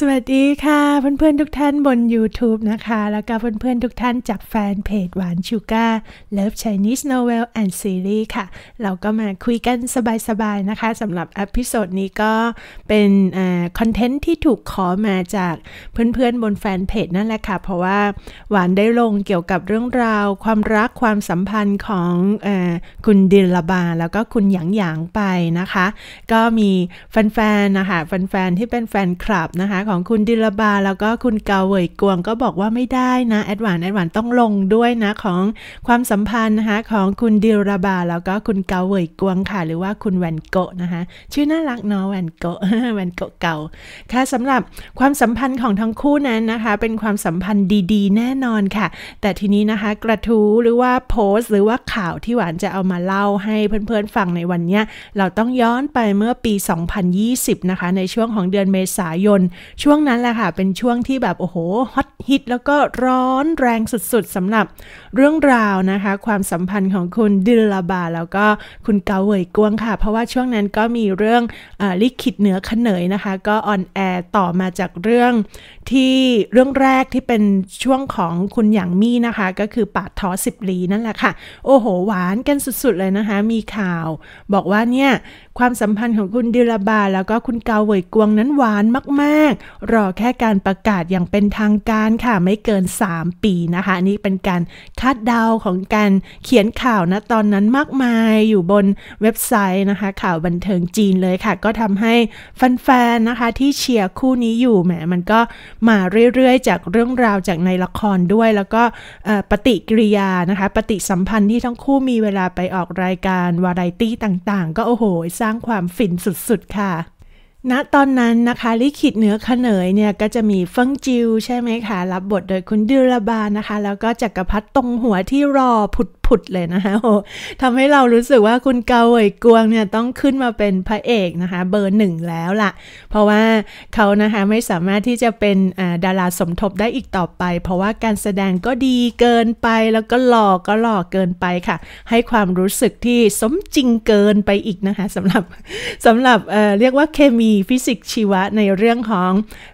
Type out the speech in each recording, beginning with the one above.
สวัสดีค่ะ เพื่อนๆทุกท่านบน YouTube นะคะ แล้วก็เพื่อนๆทุกท่านจากแฟนเพจ หวานชูการ์เลิฟ Chinese n ล v แอนด์ซีรีส์ค่ะ เราก็มาคุยกันสบายๆนะคะสำหรับอพิโซดนี้ก็เป็นคอนเทนต์ที่ถูกขอมาจากเพื่อนๆบนแฟนเพจนั่นแหละค่ะ เพราะว่าหวานได้ลงเกี่ยวกับเรื่องราวความรักความสัมพันธ์ของอคุณดิลบา แล้วก็คุณหยางหยางไปนะคะ ก็มีแฟนๆนะคะแฟนๆที่เป็นแฟนคลับนะคะของคุณดิลบาแล้วก็คุณเกาเวยกวงก็บอกว่าไม่ได้นะแอดวานแอดวานต้องลงด้วยนะของความสัมพันธ์นะคะของคุณดิลบาแล้วก็คุณเกาเวยกวงค่ะ หรือว่าคุณแวนโกะนะคะชื่อน่ารักเนาะแวนโกะแวนโกะเก่าค่ะสำหรับความสัมพันธ์ของทั้งคู่นั้นนะคะเป็นความสัมพันธ์ดีๆ แน่นอนค่ะ แต่ทีนี้นะคะกระทู้หรือว่าโพสต์หรือว่าข่าวที่หวานจะเอามาเล่าให้เพื่อนๆฟังในวันนี้ เราต้องย้อนไปเมื่อปี 2020 นะคะในช่วงของเดือนเมษายนช่วงนั้นแหละค่ะ เป็นช่วงที่แบบ โอ้โหฮอตฮิตแล้วก็ร้อนแรงสุด ๆสำหรับเรื่องราวนะคะ ความสัมพันธ์ของคุณดิลาบา แล้วก็คุณเกาเวยกวงค่ะ เพราะว่าช่วงนั้นก็มีเรื่องอลิขิตเหนือขเนยนะคะ ก็ออนแอร์ต่อมาจากเรื่องที่เรื่องแรกที่เป็นช่วงของคุณหยางมี่นะคะ ก็คือปาดท้อสิบลีนั่นแหละค่ะ โอ้โหหวานกันสุดๆเลยนะคะ มีข่าว บอกว่าเนี่ยความสัมพันธ์ของคุณดิลาบา แล้วก็คุณเกาเวยกวงนั้นหวานมาก ๆ รอแค่การประกาศอย่างเป็นทางการค่ะไม่เกิน 3 ปีนะคะ นี่เป็นการคาดเดาของการเขียนข่าวนะตอนนั้นมากมายอยู่บนเว็บไซต์นะคะข่าวบันเทิงจีนเลยค่ะก็ทำให้แฟนๆนะคะ ที่เชียร์คู่นี้อยู่แหมมันก็มาเรื่อยๆ จากเรื่องราวจากในละครด้วย แล้วก็ปฏิกิริยานะคะปฏิสัมพันธ์ที่ทั้งคู่มีเวลาไปออกรายการวาไรตี้ต่างๆ ก็โอ้โหสร้างความฟินสุดๆค่ะณนะตอนนั้นนะคะลิขิตเหนือขเนยเนี่ยก็จะมีเฟิงจิว ใช่ไหมคะ รับบทโดยคุณดิลบานะคะ แล้วก็จักรพัฒตรงหัวที่รอผุดผุดเลยนะคะโหทำให้เรารู้สึกว่าคุณเกาเอ๋ยกวงเนี่ยต้องขึ้นมาเป็นพระเอกนะคะเบอร์หนึ่งแล้วล่ะเพราะว่าเขานะคะไม่สามารถที่จะเป็นดาราสมทบได้อีกต่อไป เพราะว่าการแสดงก็ดีเกินไปแล้วก็หลอกก็หลอกเกินไปค่ะ ให้ความรู้สึกที่สมจริงเกินไปอีก นะคะสำหรับสำหรับเเรียกว่าเคมีฟิสิกส์ชีวะในเรื่องของ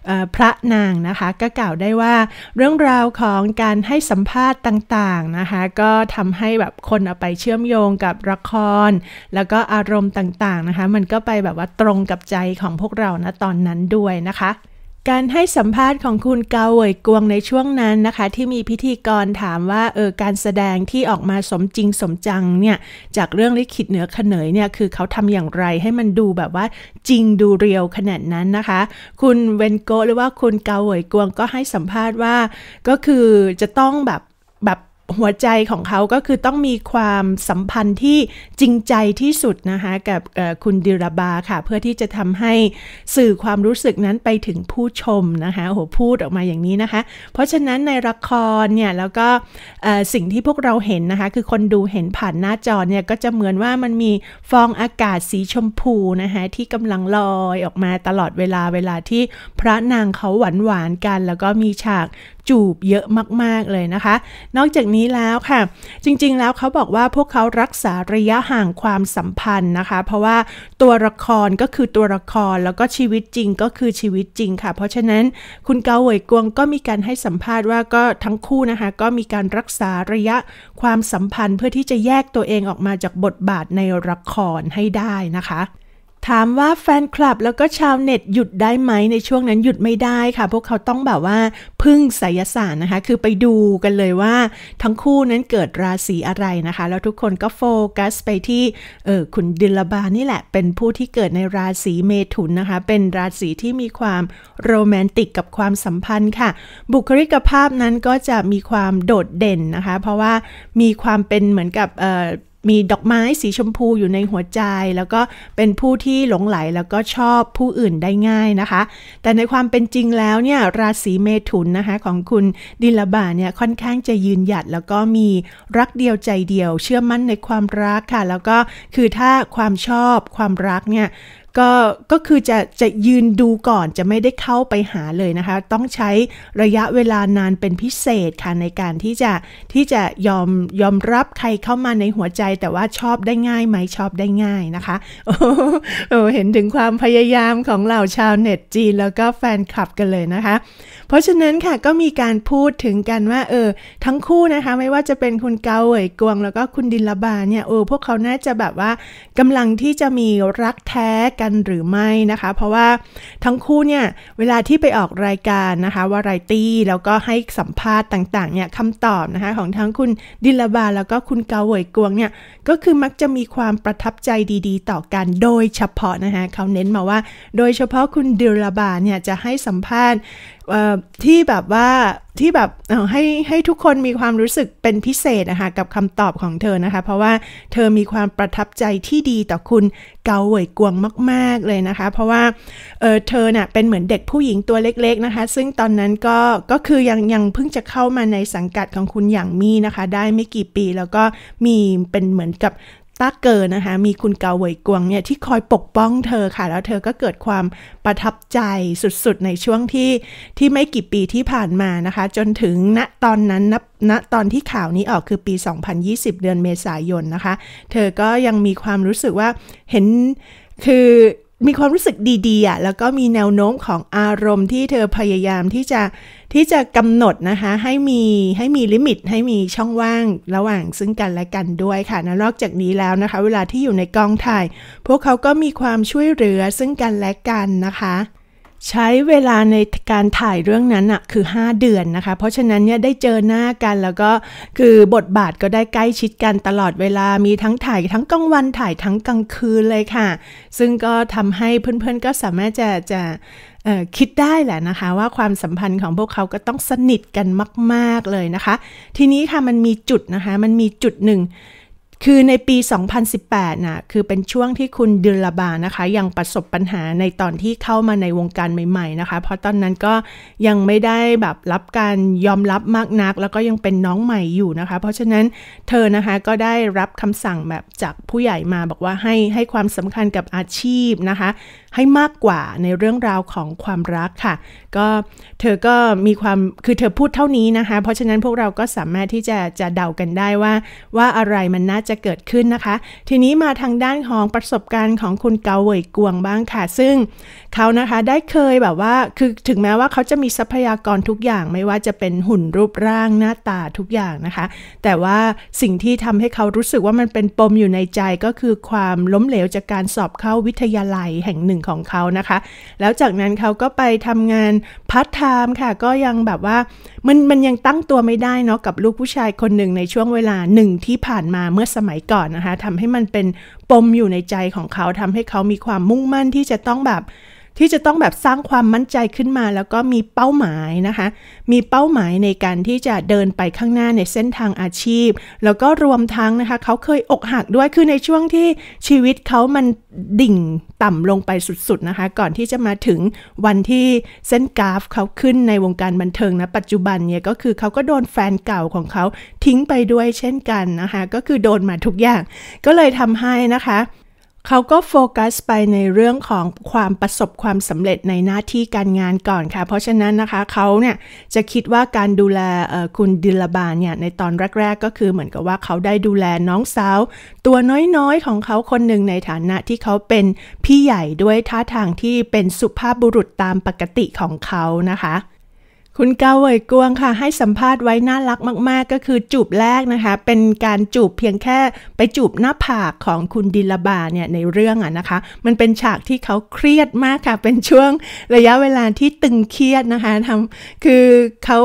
อพระนางนะคะก็กล่าวได้ว่าเรื่องราวของการให้สัมภาษณ์ต่างๆนะคะก็ทำให้แบบคนเอาไปเชื่อมโยงกับละครแล้วก็อารมณ์ต่างๆนะคะมันก็ไปแบบว่าตรงกับใจของพวกเรานะตอนนั้นด้วยนะคะ การให้สัมภาษณ์ของคุณเกาเหวยกวงในช่วงนั้นนะคะ ที่มีพิธีกรถามว่าเออการแสดงที่ออกมาสมจริงสมจังเนี่ย จากเรื่องลิขิตเหนือขเนยเนี่ยคือเขาทำอย่างไรให้มันดูแบบว่า จริงดูเรียวขนาดนั้นนะคะ คุณเวนโกหรือว่าคุณเกาเหวยกวงก็ให้สัมภาษณ์ว่าก็คือจะต้องแบบแบบหัวใจของเขาก็คือต้องมีความสัมพันธ์ที่จริงใจที่สุดนะคะกับคุณดิราบาค่ะเพื่อที่จะทำให้สื่อความรู้สึกนั้นไปถึงผู้ชมนะคะโหพูดออกมาอย่างนี้นะคะ เพราะฉะนั้นในละครเนี่ยแล้วก็สิ่งที่พวกเราเห็นนะคะคือคนดูเห็นผ่านหน้าจอเนี่ยก็จะเหมือนว่ามันมีฟองอากาศสีชมพูนะคะที่กำลังลอยออกมาตลอดเวลาเวลาที่พระนางเขาหวานหวานกัน แล้วก็มีฉากจูบเยอะมาก ๆเลยนะคะ นอกจากนี้ี้แล้วค่ะ จริง ๆ แล้วเขาบอกว่าพวกเขารักษาระยะห่างความสัมพันธ์นะคะ เพราะว่าตัวละครก็คือตัวละครแล้วก็ชีวิตจริงก็คือชีวิตจริงค่ะเพราะฉะนั้นคุณเกาเหวยกวงก็มีการให้สัมภาษณ์ว่าก็ทั้งคู่นะคะก็มีการรักษาระยะความสัมพันธ์ เพื่อที่จะแยกตัวเองออกมาจากบทบาทในละครให้ได้นะคะถามว่าแฟนคลับแล้วก็ชาวเน็ตหยุดได้ไหมในช่วงนั้นหยุดไม่ได้ค่ะ พวกเขาต้องแบบว่าพึ่งสสยศาสตร์นะคะ คือไปดูกันเลยว่าทั้งคู่นั้นเกิดราศีอะไรนะคะ แล้วทุกคนก็โฟกัสไปที่เออคุณดิลบานี่แหละ เป็นผู้ที่เกิดในราศีเมถุนนะคะ เป็นราศีที่มีความโรแมนติกกับความสัมพันธ์ค่ะ บุคลิกภาพนั้นก็จะมีความโดดเด่นนะคะเพราะว่ามีความเป็นเหมือนกับเออมีดอกไม้สีชมพูอยู่ในหัวใจ แล้วก็เป็นผู้ที่หลงไหลแล้วก็ชอบผู้อื่นได้ง่ายนะคะ แต่ในความเป็นจริงแล้วเนี่ย ราศีเมถุนนะคะ ของคุณดิลบาเนี่ยค่อนข้างจะยืนหยัดแล้วก็มีรักเดียวใจเดียว เชื่อมั่นในความรักค่ะ แล้วก็คือถ้าความชอบความรักเนี่ยก็ ก็คือจะ จะยืนดูก่อน จะไม่ได้เข้าไปหาเลยนะคะ ต้องใช้ระยะเวลานานเป็นพิเศษค่ะ ในการที่จะ ที่จะยอม ยอมรับใครเข้ามาในหัวใจ แต่ว่าชอบได้ง่ายไหมชอบได้ง่ายนะคะโอ้เห็นถึงความพยายามของเหล่าชาวเน็ตจีนแล้วก็แฟนคลับกันเลยนะคะ เพราะฉะนั้นค่ะก็มีการพูดถึงกันว่าเออ ทั้งคู่นะคะไม่ว่าจะเป็นคุณเกาเอ๋ยกวง แล้วก็คุณดินละบาเนี่ย เออ พวกเขาน่าจะแบบว่า กำลังที่จะมีรักแท้กันหรือไม่นะคะ เพราะว่าทั้งคู่เนี่ยเวลาที่ไปออกรายการนะคะวารายตี้แล้วก็ให้สัมภาษณ์ต่างๆเนี่ยคำตอบนะคะของทั้งคุณดิลบาแล้วก็คุณเกาเวยกวงเนี่ย ก็คือมักจะมีความประทับใจดีๆต่อกันโดยเฉพาะนะคะเขาเน้นมาว่า โดยเฉพาะคุณดิลบาเนี่ยจะให้สัมภาษณ์ที่แบบว่าที่แบบให้ให้ทุกคนมีความรู้สึกเป็นพิเศษนะคะกับคำตอบของเธอนะคะ เพราะว่าเธอมีความประทับใจที่ดีต่อคุณเกาเหวยกวงมาก ๆเลยนะคะ เพราะว่าเเธอเน่ะเป็นเหมือนเด็กผู้หญิงตัวเล็กๆนะคะ ซึ่งตอนนั้นก็ก็คือยังยังเพิ่งจะเข้ามาในสังกัดของคุณอย่างมีนะคะได้ไม่กี่ปีแล้วก็มีเป็นเหมือนกับตาเกอร์นะคะ มีคุณเกาเวยกวงเนี่ย ที่คอยปกป้องเธอค่ะ แล้วเธอก็เกิดความประทับใจสุด ๆ ในช่วงที่ที่ไม่กี่ปีที่ผ่านมานะคะ จนถึงณตอนนั้นนณตอนที่ข่าวนี้ออกคือปี 2020 เดือนเมษายนนะคะ เธอก็ยังมีความรู้สึกว่าเห็นคือมีความรู้สึกดีๆอ่ะแล้วก็มีแนวโน้มของอารมณ์ที่เธอพยายามที่จะที่จะกำหนดนะคะ ให้มีให้มีลิมิตให้มีช่องว่างระหว่างซึ่งกันและกันด้วยค่ะนะนอกจากนี้แล้วนะคะ เวลาที่อยู่ในกองถ่ายพวกเขาก็มีความช่วยเหลือซึ่งกันและกันนะคะใช้เวลาในการถ่ายเรื่องนั้นอะคือ 5 เดือนนะคะ เพราะฉะนั้นเนี่ยได้เจอหน้ากันแล้วก็คือบทบาทก็ได้ใกล้ชิดกันตลอดเวลามีทั้งถ่าย ทั้งกลางวันถ่ายทั้งกลางคืนเลยค่ะ ซึ่งก็ทำให้เพื่อนๆก็สามารถจะจะคิดได้แหละนะคะ ว่าความสัมพันธ์ของพวกเขาก็ต้องสนิทกันมากๆเลยนะคะ ทีนี้ค่ะมันมีจุดนะคะมันมีจุดหนึ่งคือในปี 2018นะคือเป็นช่วงที่คุณดิลบา นะคะ ยังประสบปัญหาในตอนที่เข้ามาในวงการใหม่ๆ นะคะ เพราะตอนนั้นก็ยังไม่ได้แบบรับการยอมรับมากนัก แล้วก็ยังเป็นน้องใหม่อยู่นะคะ เพราะฉะนั้นเธอ นะคะ ก็ได้รับคำสั่งแบบจากผู้ใหญ่มาบอกว่าให้ให้ความสำคัญกับอาชีพนะคะ ให้มากกว่าในเรื่องราวของความรักค่ะ ก็เธอก็มีความ คือเธอพูดเท่านี้นะคะ เพราะฉะนั้นพวกเราก็สามารถที่จะจะเดากันได้ว่าว่าอะไรมันน่าจะเกิดขึ้นนะคะ ทีนี้มาทางด้านของประสบการณ์ของคุณเกาเวยกวงบ้างค่ะ ซึ่งเขานะคะได้เคยแบบว่าคือถึงแม้ว่าเขาจะมีทรัพยากรทุกอย่างไม่ว่าจะเป็นหุ่นรูปร่างหน้าตาทุกอย่างนะคะ แต่ว่าสิ่งที่ทำให้เขารู้สึกว่ามันเป็นปมอยู่ในใจก็คือความล้มเหลวจากการสอบเข้าวิทยาลัยแห่งหนึ่งของเขานะคะ แล้วจากนั้นเขาก็ไปทำงานพาร์ทไทม์ค่ะ ก็ยังแบบว่ามันมันยังตั้งตัวไม่ได้เนาะกับลูกผู้ชายคนหนึ่งในช่วงเวลาหนึ่งที่ผ่านมาเมื่อสมัยก่อนนะคะทำให้มันเป็นปมอยู่ในใจของเขาทำให้เขามีความมุ่งมั่นที่จะต้องแบบที่จะต้องแบบสร้างความมั่นใจขึ้นมาแล้วก็มีเป้าหมายนะคะ มีเป้าหมายในการที่จะเดินไปข้างหน้าในเส้นทางอาชีพ แล้วก็รวมทั้งนะคะเขาเคยอกหักด้วย คือในช่วงที่ชีวิตเขามันดิ่งต่ำลงไปสุดๆนะคะ ก่อนที่จะมาถึงวันที่เส้นกราฟเขาขึ้นในวงการบันเทิงนะปัจจุบันเนี่ยก็คือเขาก็โดนแฟนเก่าของเขาทิ้งไปด้วยเช่นกันนะคะ ก็คือโดนมาทุกอย่างก็เลยทำให้นะคะเขาก็โฟกัสไปในเรื่องของความประสบความสำเร็จในหน้าที่การงานก่อนค่ะ เพราะฉะนั้นนะคะเขาเนี่ยจะคิดว่าการดูแลคุณดิลบานเนี่ยในตอนแรกๆ ก็คือเหมือนกับว่าเขาได้ดูแลน้องสาว ตัวน้อยๆของเขาคนหนึ่งในฐานะที่เขาเป็นพี่ใหญ่ด้วยท่าทางที่เป็นสุภาพบุรุษตามปกติของเขานะคะคุณเกาเวยกวงค่ะให้สัมภาษณ์ไว้น่ารักมาก ๆ ก็คือจูบแรกนะคะ เป็นการจูบเพียงแค่ไปจูบหน้าผากของคุณดิลบาเนี่ย ในเรื่องอะนะคะ มันเป็นฉากที่เขาเครียดมากค่ะ เป็นช่วงระยะเวลาที่ตึงเครียดนะคะทำคือเขา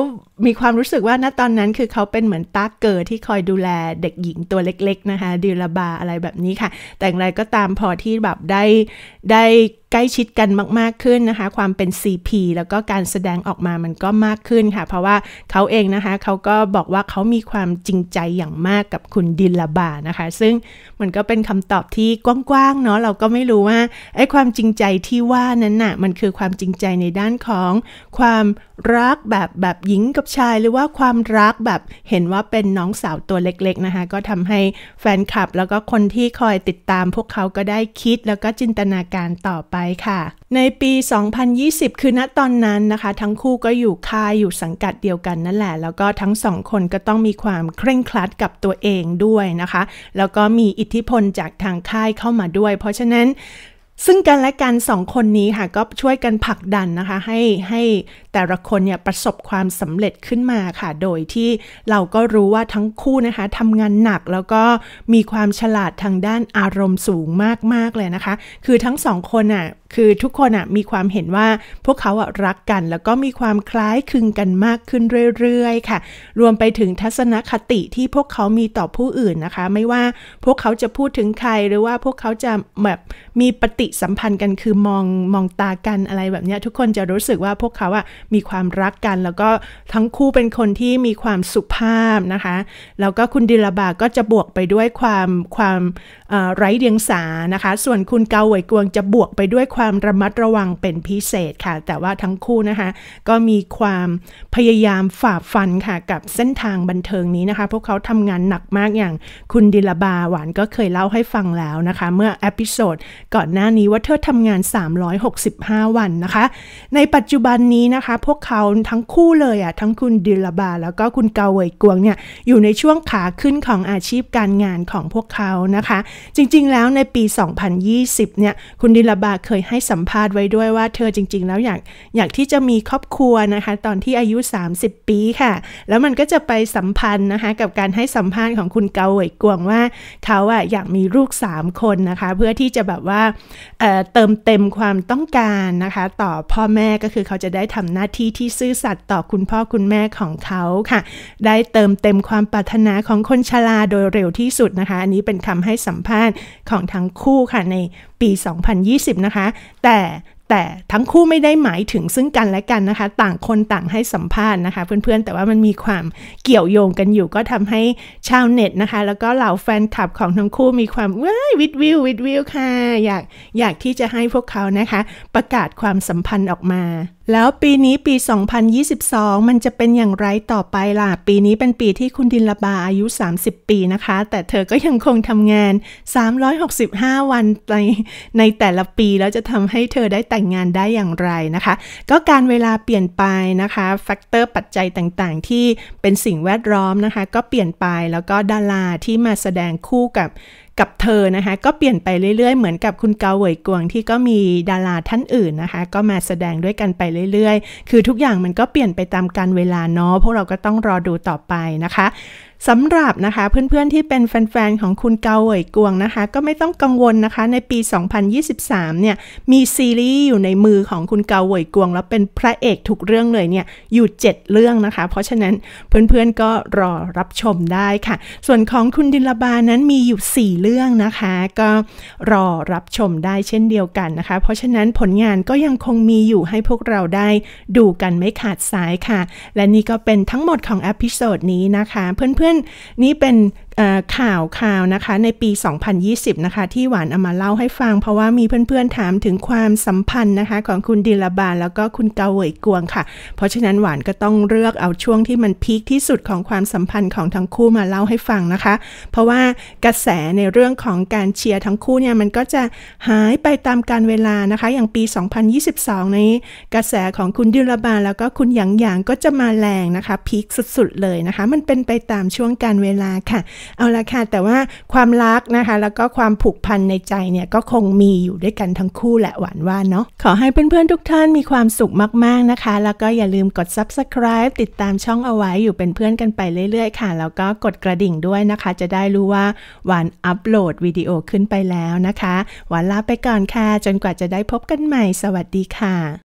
มีความรู้สึกว่าณตอนนั้นคือเขาเป็นเหมือนตาเกิดที่คอยดูแลเด็กหญิงตัวเล็กๆนะคะดิลบาอะไรแบบนี้ค่ะ แต่อย่างไรก็ตามพอที่แบบได้ได้ใกล้ชิดกันมาก ๆขึ้นนะคะความเป็น CP แล้วก็การแสดงออกมามันก็มากขึ้นค่ะเพราะว่าเขาเองนะคะเขาก็บอกว่าเขามีความจริงใจอย่างมากกับคุณดิลบานะคะ ซึ่งมันก็เป็นคำตอบที่กว้างๆเนาะเราก็ไม่รู้ว่าไอ้ความจริงใจที่ว่านั้นน่ะมันคือความจริงใจในด้านของความรักแบบแบบหญิงกับบชายหรือว่าความรักแบบเห็นว่าเป็นน้องสาวตัวเล็ก ๆ นะคะ ก็ทำให้แฟนคลับ แล้วก็คนที่คอยติดตามพวกเขาก็ได้คิดแล้วก็จินตนาการต่อไปค่ะ ในปี 2020 คือณตอนนั้นนะคะ ทั้งคู่ก็อยู่ค่ายอยู่สังกัดเดียวกันนั่นแหละ แล้วก็ทั้งสองคนก็ต้องมีความเคร่งครัดกับตัวเองด้วยนะคะ แล้วก็มีอิทธิพลจากทางค่ายเข้ามาด้วย เพราะฉะนั้น ซึ่งกันและกันสองคนนี้ค่ะก็ช่วยกันผลักดันนะคะ ให้ให้แต่ละคนเนี่ยประสบความสำเร็จขึ้นมาค่ะ โดยที่เราก็รู้ว่าทั้งคู่นะคะทำงานหนักแล้วก็มีความฉลาดทางด้านอารมณ์สูงมากๆเลยนะคะ คือทั้งสองคนอ่ะ คือทุกคนอ่ะมีความเห็นว่าพวกเขาอ่ะรักกัน แล้วก็มีความคล้ายคลึงกันมากขึ้นเรื่อยๆค่ะ รวมไปถึงทัศนคติที่พวกเขามีต่อผู้อื่นนะคะ ไม่ว่าพวกเขาจะพูดถึงใครหรือว่าพวกเขาจะแบบมีปฏิสัมพันธ์กัน คือมองมองตากันอะไรแบบนี้ทุกคนจะรู้สึกว่าพวกเขาอ่ะมีความรักกันแล้วก็ทั้งคู่เป็นคนที่มีความสุภาพนะคะ แล้วก็คุณดิลบา ก็จะบวกไปด้วยความความไร้เดียงสานะคะ ส่วนคุณเกาหวยกวงจะบวกไปด้วยความระมัดระวังเป็นพิเศษค่ะ แต่ว่าทั้งคู่นะคะก็มีความพยายามฝ่าฟันค่ะ กับเส้นทางบันเทิงนี้นะคะ พวกเขาทำงานหนักมากอย่างคุณดิลบาหวานก็เคยเล่าให้ฟังแล้วนะคะเมื่ออพิโซดก่อนหน้านี้ว่าเธอทำงาน 365 วันนะคะ ในปัจจุบันนี้นะคะพวกเขาทั้งคู่เลยอ่ะทั้งคุณดิลบาแล้วก็คุณเกาเวยกวงเนี่ยอยู่ในช่วงขาขึ้นของอาชีพการงานของพวกเขานะคะ จริงๆแล้วในปี 2020 เนี่ยคุณดิลบาเคยให้สัมภาษณ์ไว้ ด้วยว่าเธอจริงๆแล้วอยากอยากที่จะมีครอบครัวนะคะตอนที่อายุ 30 ปีค่ะ แล้วมันก็จะไปสัมพันธ์นะคะกับการให้สัมภาษณ์ของคุณเกาเวยกวงว่าเขาอ่ะอยากมีลูก3คนนะคะเพื่อที่จะแบบว่าเเติมเต็มความต้องการนะคะ ต่อพ่อแม่ก็คือเขาจะได้ทำหน้าที่ที่ซื่อสัตย์ต่อคุณพ่อคุณแม่ของเขาค่ะ ได้เติมเต็มความปรารถนาของคนชราโดยเร็วที่สุดนะคะ อันนี้เป็นคำให้สัมภาษณ์ของทั้งคู่ค่ะในปี2020นะคะ แต่แต่ทั้งคู่ไม่ได้หมายถึงซึ่งกันและกันนะคะ ต่างคนต่างให้สัมภาษณ์นะคะ เพื่อนๆ แต่ว่ามันมีความเกี่ยวโยงกันอยู่ก็ทำให้ชาวเน็ตนะคะ แล้วก็เหล่าแฟนคลับของทั้งคู่มีความว้ายวิดวิววิดวิวค่ะอยากอยากที่จะให้พวกเขานะคะ ประกาศความสัมพันธ์ออกมาแล้วปีนี้ปี 2022 มันจะเป็นอย่างไรต่อไปล่ะ ปีนี้เป็นปีที่คุณดินละบาอายุ30 ปีนะคะ แต่เธอก็ยังคงทำงาน 365 วันในในแต่ละปี แล้วจะทำให้เธอได้แต่งงานได้อย่างไรนะคะ ก็การเวลาเปลี่ยนไปนะคะ แฟกเตอร์ปัจจัยต่าง ๆ ที่เป็นสิ่งแวดล้อมนะคะ ก็เปลี่ยนไปแล้วก็ดาราที่มาแสดงคู่กับกับเธอนะคะก็เปลี่ยนไปเรื่อยๆ เหมือนกับคุณเกาเหวยกวง ที่ก็มีดาราท่านอื่นนะคะ ก็มาแสดงด้วยกันไปเรื่อยๆ คือทุกอย่างมันก็เปลี่ยนไปตามการเวลาเนาะพวกเราก็ต้องรอดูต่อไปนะคะสำหรับนะคะเพื่อนๆที่เป็นแฟนๆของคุณเกาเห๋ยกวงนะคะ ก็ไม่ต้องกังวลนะคะ ในปี 2023 เนี่ยมีซีรีส์อยู่ในมือของคุณเกาเห๋ยกวงแล้วเป็นพระเอกทุกเรื่องเลยเนี่ยอยู่ 7 เรื่องนะคะ เพราะฉะนั้นเพื่อน ๆก็รอรับชมได้ค่ะ ส่วนของคุณดินลบานั้นมีอยู่ 4 เรื่องนะคะ ก็รอรับชมได้เช่นเดียวกันนะคะ เพราะฉะนั้นผลงานก็ยังคงมีอยู่ให้พวกเราได้ดูกันไม่ขาดสายค่ะและนี่ก็เป็นทั้งหมดของอพิโซดนี้นะคะเพื่อนๆนนี่เป็นข่าวข่าวนะคะในปี 2020นะคะที่หวานเอามาเล่าให้ฟัง เพราะว่ามีเพื่อนๆถามถึงความสัมพันธ์นะคะ ของคุณดิลบาล แล้วก็คุณเกาเวยกวงค่ะ เพราะฉะนั้นหวานก็ต้องเลือกเอาช่วงที่มันพีคที่สุดของความสัมพันธ์ของทั้งคู่มาเล่าให้ฟังนะคะ เพราะว่ากระแสในเรื่องของการเชียร์ทั้งคู่เนี่ยมันก็จะหายไปตามการเวลานะคะ อย่างปี 2022นี้กระแสของคุณดิลบาล แล้วก็คุณหยางหยางก็จะมาแรงนะคะพีคสุดๆเลยนะคะ มันเป็นไปตามช่วงการเวลาค่ะเอาละค่ะแต่ว่าความรักนะคะแล้วก็ความผูกพันในใจเนี่ยก็คงมีอยู่ด้วยกันทั้งคู่แหละหวานว่าเนาะ ขอให้เพื่อนๆทุกท่านมีความสุขมากๆนะคะ แล้วก็อย่าลืมกด subscribe ติดตามช่องเอาไว้อยู่เป็นเพื่อนกันไปเรื่อย ๆ ค่ะ แล้วก็กดกระดิ่งด้วยนะคะจะได้รู้ว่าหวานอัปโหลดวิดีโอขึ้นไปแล้วนะคะหวานลาไปก่อนค่ะจนกว่าจะได้พบกันใหม่สวัสดีค่ะ